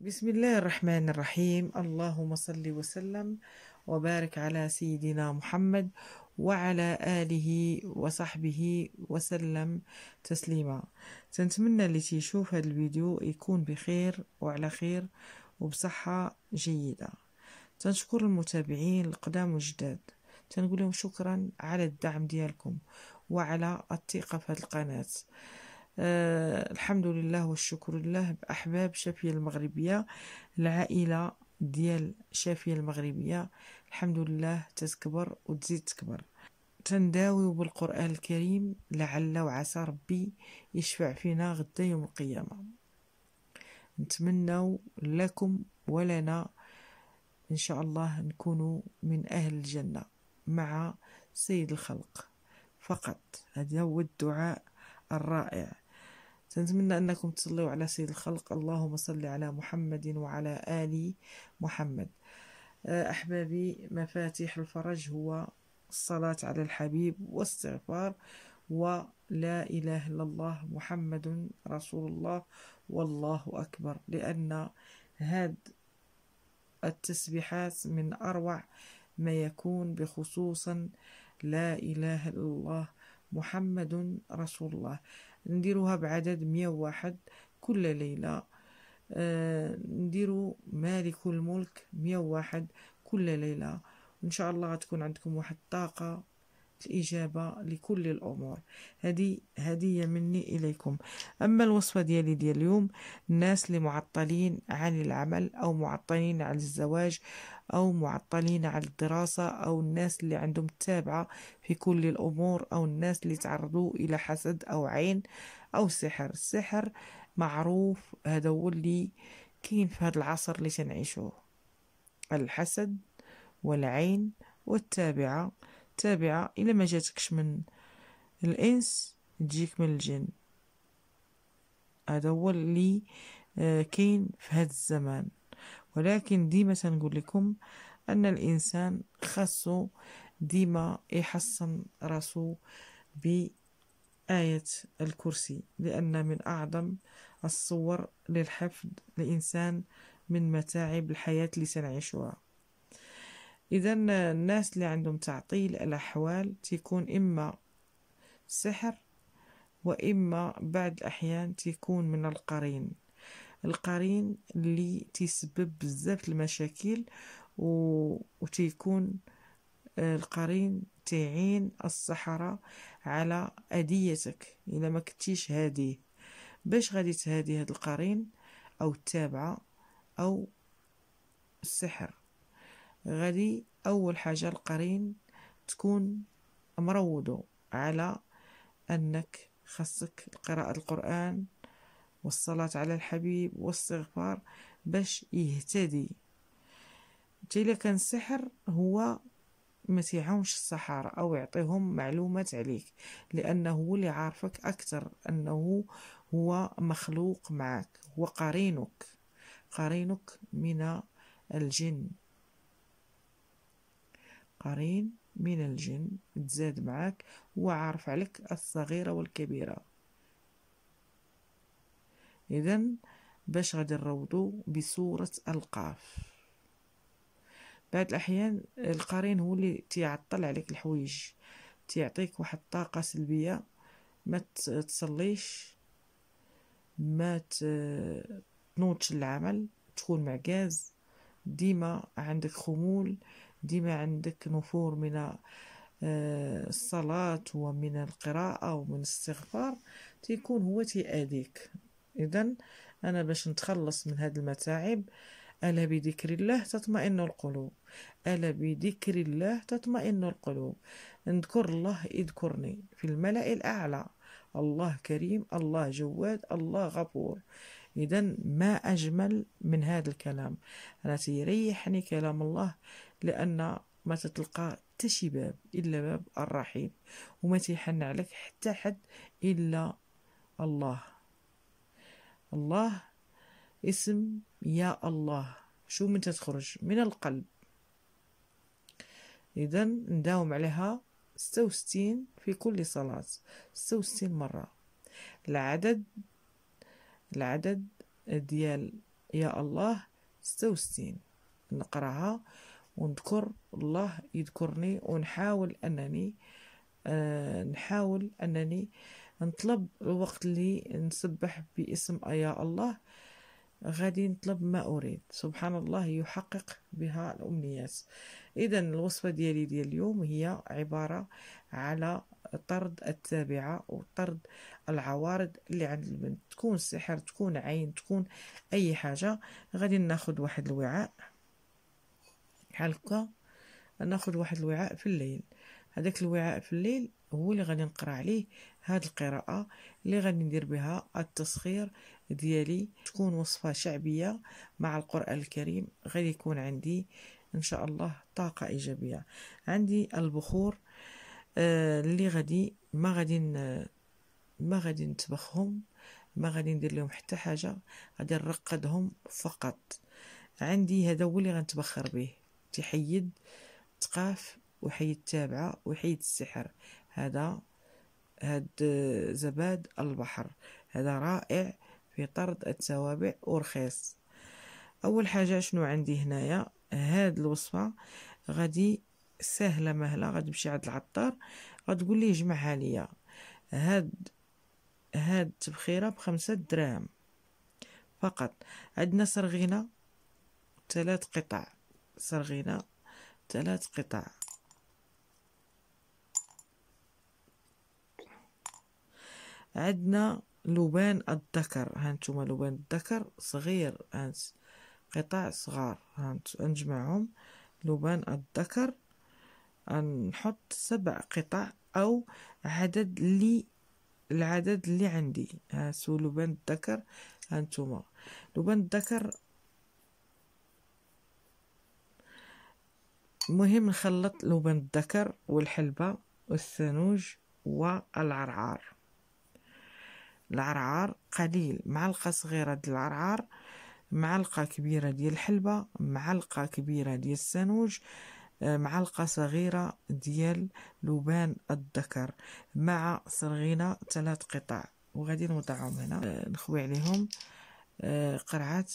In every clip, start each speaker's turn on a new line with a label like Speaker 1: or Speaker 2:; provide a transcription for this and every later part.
Speaker 1: بسم الله الرحمن الرحيم اللهم صل وسلم وبارك على سيدنا محمد وعلى آله وصحبه وسلم تسليما تنتمنى اللي تيشوف هذا الفيديو يكون بخير وعلى خير وبصحة جيدة تنشكر المتابعين القدام والجداد تنقول لهم شكرا على الدعم ديالكم وعلى الثقة في هذه القناة آه الحمد لله والشكر لله بأحباب شافية المغربية العائلة ديال شافية المغربية الحمد لله تتكبر وتزيد تكبر تنداوي بالقرآن الكريم لعل وعسى ربي يشفع فينا غدا يوم القيامة نتمنى لكم ولنا إن شاء الله نكون من أهل الجنة مع سيد الخلق فقط هذا هو الدعاء الرائع نتمنى أنكم تصلوا على سيد الخلق اللهم صل على محمد وعلى آل محمد آه، أحبابي مفاتيح الفرج هو الصلاة على الحبيب واستغفار ولا إله إلا الله محمد رسول الله والله أكبر لأن هاد التسبيحات من أروع ما يكون بخصوصا لا إله إلا الله محمد رسول الله نديروها بعدد مية وواحد كل ليلة آه، نديرو مالك الملك مية وواحد كل ليلة وإن شاء الله غتكون عندكم واحد الطاقة الإجابة لكل الأمور هذه هدية مني إليكم أما الوصفة ديالي ديال اليوم الناس اللي معطلين عن العمل أو معطلين عن الزواج أو معطلين عن الدراسة أو الناس اللي عندهم تابعة في كل الأمور أو الناس اللي تعرضوا إلى حسد أو عين أو سحر السحر معروف هذا هو اللي كاين في هذا العصر اللي تنعيشوه الحسد والعين والتابعة تابعة إلا ما جاتكش من الإنس تجيك من الجن هذا هو اللي آه، كاين في هذا الزمان ولكن ديما سنقول لكم أن الإنسان خاصو ديما يحصن راسو بآية الكرسي لأن من أعظم الصور للحفظ لإنسان من متاعب الحياة اللي سنعيشها إذا الناس اللي عندهم تعطيل الأحوال تيكون إما سحر وإما بعد الأحيان تيكون من القرين القرين اللي تيسبب بزاف المشاكل و... وتيكون آه، القرين تعين الصحراء على أديتك إلا ما كنتيش هادي باش غادي تهادي هاد القرين أو التابعة أو السحر غادي أول حاجة القرين تكون مروضو على أنك خاصك قراءة القرآن والصلاة على الحبيب والاستغفار باش يهتدي تيلا الا كان السحر هو ما تيعاونش السحارة أو يعطيهم معلومات عليك لأنه هو اللي عارفك أكثر أنه هو مخلوق معك هو قرينك قرينك من الجن قرين من الجن تزاد معك وعارف عليك الصغيرة والكبيرة إذا باش غادي نروضو بصورة القاف بعض الأحيان القرين هو اللي تيعطل عليك الحوايج تيعطيك واحد الطاقة سلبية ما تصليش ما تنوضش العمل تكون معكاز ديما عندك خمول ديما عندك نفور من آه، الصلاة ومن القراءة ومن الاستغفار تيكون هو تيأذيك إذا أنا باش نتخلص من هاد المتاعب ألا بذكر الله تطمئن القلوب ألا بذكر الله تطمئن القلوب نذكر الله يذكرني في الملأ الأعلى الله كريم الله جواد الله غفور إذا ما أجمل من هذا الكلام أنا تيريحني كلام الله لأن ما تتلقى حتى شي باب إلا باب الرحيم وما تيحن عليك حتى حد إلا الله الله اسم يا الله شو من تخرج من القلب إذا نداوم عليها ستة وستين في كل صلاة ستة وستين مرة العدد العدد ديال يا الله ستة وستين نقراها ونذكر الله يذكرني ونحاول أنني آه نحاول أنني نطلب الوقت اللي نسبح باسم يا الله غادي نطلب ما أريد سبحان الله يحقق بها الأمنيات إذا الوصفة ديالي ديال اليوم هي عبارة على طرد التابعة وطرد العوارض اللي عند البنت تكون سحر تكون عين تكون أي حاجة غادي ناخد واحد الوعاء بحال هكا ناخد واحد الوعاء في الليل هذاك الوعاء في الليل هو اللي غادي نقرا عليه هاد القراءة اللي غادي ندير بها التصخير ديالي تكون وصفة شعبية مع القرآن الكريم غادي يكون عندي ان شاء الله طاقة ايجابية عندي البخور آه، اللي غادي ما غادي ما غادي نتبخهم ما غادي ندير لهم حتى حاجة غادي نرقدهم فقط عندي هذا هو اللي غنتبخر به تحيد تقاف وحيد تابعة وحيد السحر هذا هاد زباد البحر هذا رائع في طرد التوابع ورخيص اول حاجه شنو عندي هنايا هاد الوصفه غادي سهله مهله غتمشي عند العطار غتقول ليه جمعها ليا هاد هاد التبخيره بخمسة دراهم فقط عندنا سرغينه ثلاث قطع سرغينه ثلاث قطع عندنا لبان الذكر هانتوما لبان الذكر صغير هانت قطع صغار هانت نجمعهم لبان الذكر نحط سبع قطع او عدد لي العدد اللي عندي سو لبان الذكر هانتوما لبان الذكر المهم نخلط لبن الذكر والحلبة والثانوج والعرعار العرعار قليل معلقة صغيرة ديال العرعار معلقة كبيرة ديال الحلبة معلقة كبيرة ديال السانوج آه، معلقة صغيرة ديال لبان الذكر مع صرغينة ثلاث قطع وغادي نوضعهم هنا آه، نخوي عليهم آه، قرعات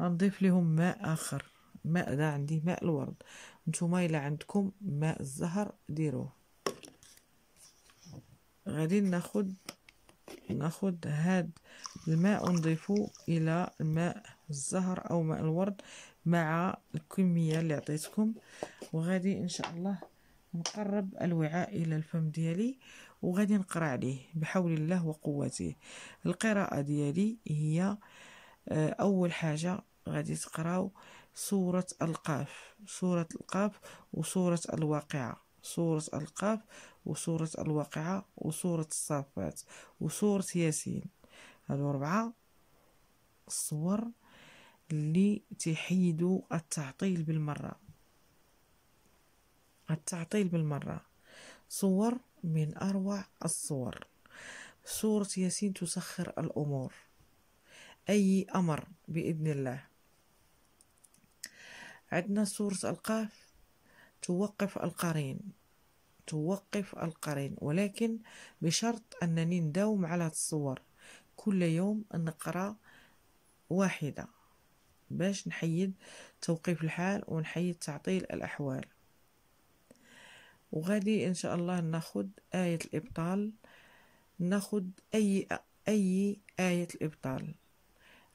Speaker 1: غنضيف لهم ماء اخر ماء دا عندي ماء الورد نتوما الا عندكم ماء الزهر ديروه غادي ناخد ناخد هاد الماء ونضيفه الى ماء الزهر او ماء الورد مع الكميه اللي عطيتكم وغادي ان شاء الله نقرب الوعاء الى الفم ديالي وغادي نقرا عليه بحول الله وقوته القراءه ديالي هي آه، اول حاجه غادي تقراو سوره القاف سوره القاف وسوره الواقعه سورة القاف وسورة الواقعة وسورة الصافات وسورة ياسين هادو أربعة الصور اللي تحيدوا التعطيل بالمرة التعطيل بالمرة صور من أروع الصور سورة ياسين تسخر الأمور أي أمر بإذن الله عندنا سورة القاف توقف القرين توقف القرين ولكن بشرط أنني نداوم على الصور كل يوم نقرأ واحدة باش نحيد توقيف الحال ونحيد تعطيل الأحوال وغادي إن شاء الله ناخد آية الإبطال ناخد أي أي آية الإبطال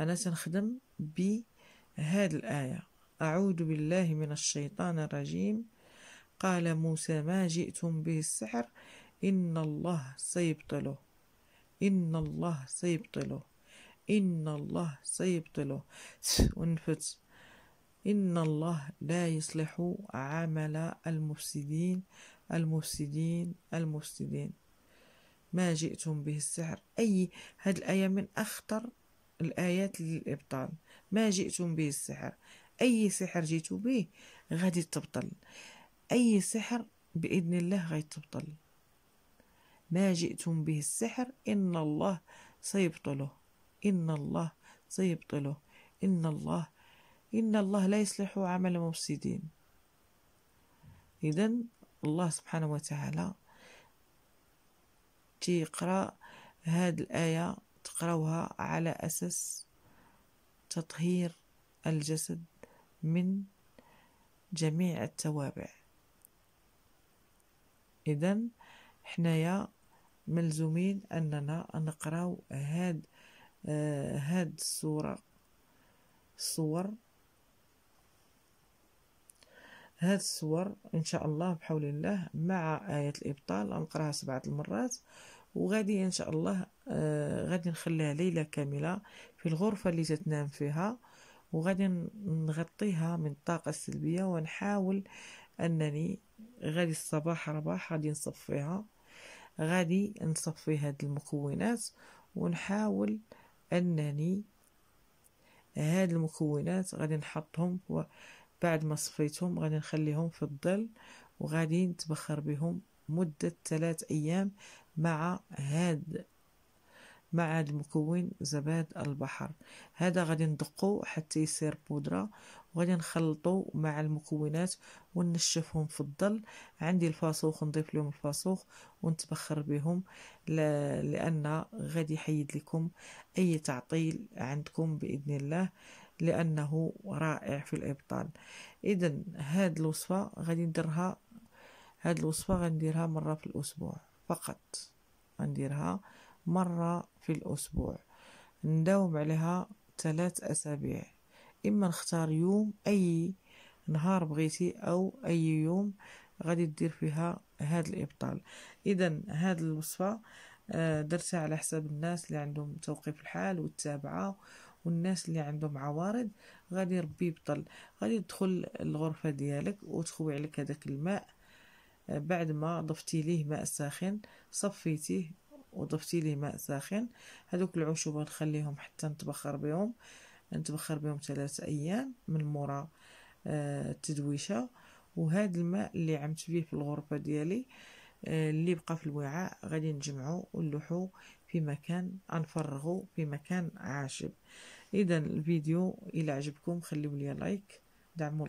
Speaker 1: أنا سنخدم بهذه الآية أعوذ بالله من الشيطان الرجيم قال موسى ما جئتم به السحر إن الله سيبطله إن الله سيبطله إن الله سيبطله ونفت إن الله لا يصلح عمل المفسدين المفسدين المفسدين ما جئتم به السحر أي هذه الآية من أخطر الآيات للإبطال ما جئتم به السحر أي سحر جئتوا به غادي تبطل أي سحر بإذن الله غيتبطل ما جئتم به السحر إن الله سيبطله إن الله سيبطله إن الله إن الله لا يصلح عمل مفسدين إذا الله سبحانه وتعالى تيقرأ هاد الآية تقرأها على أساس تطهير الجسد من جميع التوابع اذا حنايا ملزومين اننا نقراو هاد آه هاد الصوره الصور هاد الصور ان شاء الله بحول الله مع ايه الابطال غنقراها سبعه المرات وغادي ان شاء الله آه غادي نخليها ليله كامله في الغرفه اللي تتنام فيها وغادي نغطيها من الطاقه السلبيه ونحاول أنني غادي الصباح رباح غادي نصفيها غادي نصفي هاد المكونات ونحاول أنني هاد المكونات غادي نحطهم بعد ما صفيتهم غادي نخليهم في الظل وغادي نتبخر بهم مدة ثلاث أيام مع هاد مع المكون زباد البحر هذا غادي ندقو حتى يصير بودرة وغادي نخلطو مع المكونات ونشفهم في الظل عندي الفاسوخ نضيف لهم الفاسوخ ونتبخر بهم لان غادي يحيد لكم اي تعطيل عندكم باذن الله لانه رائع في الابطال اذا هاد الوصفه غادي نديرها هاد الوصفه غنديرها مره في الاسبوع فقط غنديرها مرة في الأسبوع نداوم عليها ثلاث أسابيع إما نختار يوم أي نهار بغيتي أو أي يوم غادي دير فيها هاد الإبطال إذا هاد الوصفة آه، درتها على حساب الناس اللي عندهم توقيف الحال والتابعة والناس اللي عندهم عوارض غادي ربي يبطل غادي تدخل الغرفة ديالك وتخوي عليك هذاك الماء آه، بعد ما ضفتي ليه ماء ساخن صفيتيه وضفتي لي ماء ساخن هذوك العشوبة نخليهم حتى نتبخر بهم نتبخر بهم ثلاثة أيام من مورا آه، التدويشة وهذا الماء اللي عمت فيه في الغرفة ديالي آه، اللي بقى في الوعاء غادي نجمعو ونلوحو في مكان نفرغو في مكان عاشب اذا الفيديو الى عجبكم خليو لي لايك دعموا